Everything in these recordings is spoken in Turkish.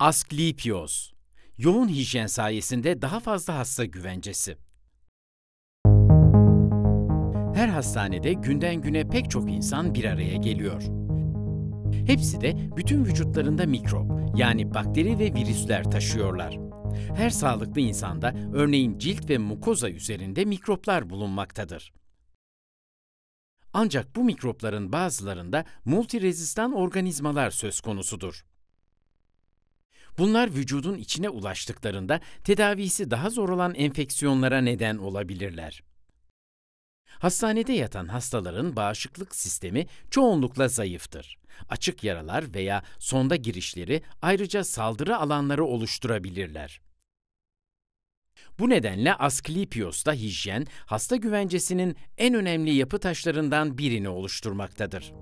Asklepios, yoğun hijyen sayesinde daha fazla hasta güvencesi. Her hastanede günden güne pek çok insan bir araya geliyor. Hepsi de bütün vücutlarında mikrop, yani bakteri ve virüsler taşıyorlar. Her sağlıklı insanda örneğin cilt ve mukoza üzerinde mikroplar bulunmaktadır. Ancak bu mikropların bazılarında multirezistan organizmalar söz konusudur. Bunlar vücudun içine ulaştıklarında tedavisi daha zor olan enfeksiyonlara neden olabilirler. Hastanede yatan hastaların bağışıklık sistemi çoğunlukla zayıftır. Açık yaralar veya sonda girişleri ayrıca saldırı alanları oluşturabilirler. Bu nedenle Asklepios'ta hijyen, hasta güvencesinin en önemli yapı taşlarından birini oluşturmaktadır.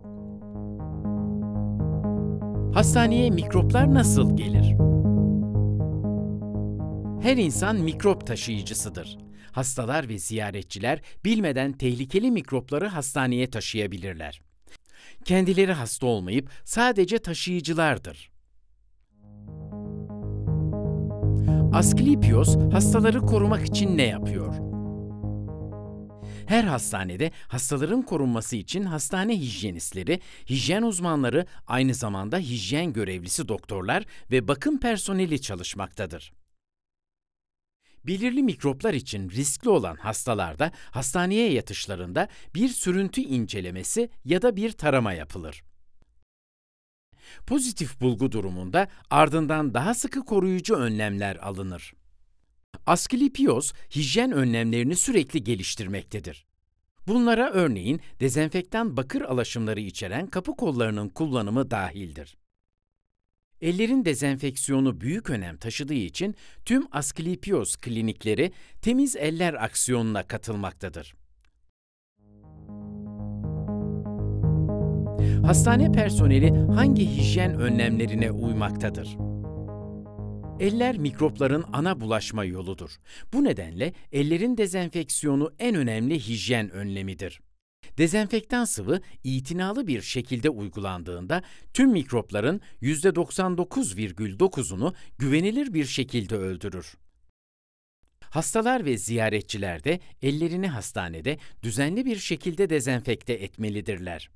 Hastaneye mikroplar nasıl gelir? Her insan mikrop taşıyıcısıdır. Hastalar ve ziyaretçiler bilmeden tehlikeli mikropları hastaneye taşıyabilirler. Kendileri hasta olmayıp sadece taşıyıcılardır. Asklepios hastaları korumak için ne yapıyor? Her hastanede hastaların korunması için hastane hijyenistleri, hijyen uzmanları, aynı zamanda hijyen görevlisi doktorlar ve bakım personeli çalışmaktadır. Belirli mikroplar için riskli olan hastalarda hastaneye yatışlarında bir sürüntü incelemesi ya da bir tarama yapılır. Pozitif bulgu durumunda ardından daha sıkı koruyucu önlemler alınır. Asklepios hijyen önlemlerini sürekli geliştirmektedir. Bunlara örneğin dezenfektan bakır alaşımları içeren kapı kollarının kullanımı dahildir. Ellerin dezenfeksiyonu büyük önem taşıdığı için tüm Asklepios klinikleri Temiz Eller aksiyonuna katılmaktadır. Hastane personeli hangi hijyen önlemlerine uymaktadır? Eller mikropların ana bulaşma yoludur. Bu nedenle ellerin dezenfeksiyonu en önemli hijyen önlemidir. Dezenfektan sıvı itinalı bir şekilde uygulandığında tüm mikropların %99,9'unu güvenilir bir şekilde öldürür. Hastalar ve ziyaretçiler de ellerini hastanede düzenli bir şekilde dezenfekte etmelidirler.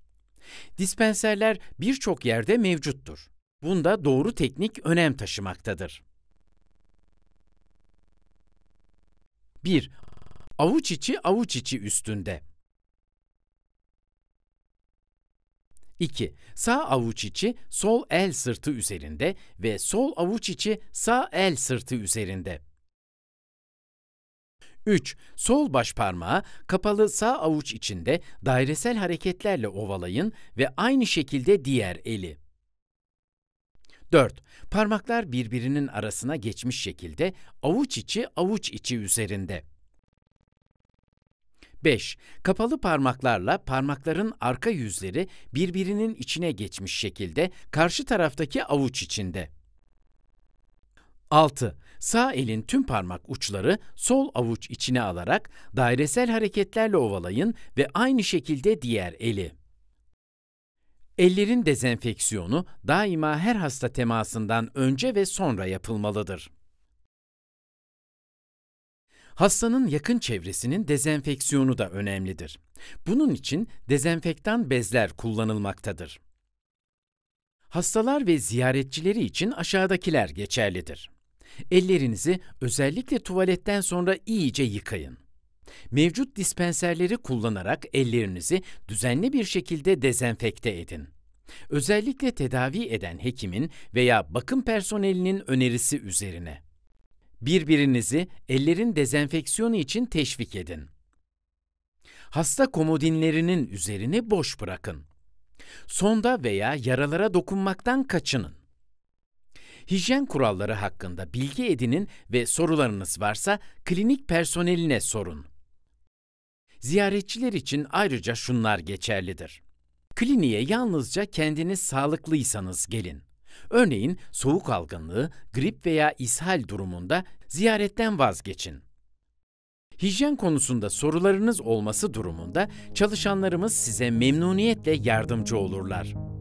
Dispenserler birçok yerde mevcuttur. Bunda doğru teknik önem taşımaktadır. 1. Avuç içi avuç içi üstünde. 2. Sağ avuç içi sol el sırtı üzerinde ve sol avuç içi sağ el sırtı üzerinde. 3. Sol baş parmağı kapalı sağ avuç içinde dairesel hareketlerle ovalayın ve aynı şekilde diğer eli. 4. Parmaklar birbirinin arasına geçmiş şekilde avuç içi avuç içi üzerinde. 5. Kapalı parmaklarla parmakların arka yüzleri birbirinin içine geçmiş şekilde karşı taraftaki avuç içinde. 6. Sağ elin tüm parmak uçları sol avuç içine alarak dairesel hareketlerle ovalayın ve aynı şekilde diğer eli. Ellerin dezenfeksiyonu daima her hasta temasından önce ve sonra yapılmalıdır. Hastanın yakın çevresinin dezenfeksiyonu da önemlidir. Bunun için dezenfektan bezler kullanılmaktadır. Hastalar ve ziyaretçileri için aşağıdakiler geçerlidir. Ellerinizi özellikle tuvaletten sonra iyice yıkayın. Mevcut dispenserleri kullanarak ellerinizi düzenli bir şekilde dezenfekte edin. Özellikle tedavi eden hekimin veya bakım personelinin önerisi üzerine. Birbirinizi ellerin dezenfeksiyonu için teşvik edin. Hasta komodinlerinin üzerini boş bırakın. Sonda veya yaralara dokunmaktan kaçının. Hijyen kuralları hakkında bilgi edinin ve sorularınız varsa klinik personeline sorun. Ziyaretçiler için ayrıca şunlar geçerlidir. Kliniğe yalnızca kendiniz sağlıklıysanız gelin. Örneğin soğuk algınlığı, grip veya ishal durumunda ziyaretten vazgeçin. Hijyen konusunda sorularınız olması durumunda çalışanlarımız size memnuniyetle yardımcı olurlar.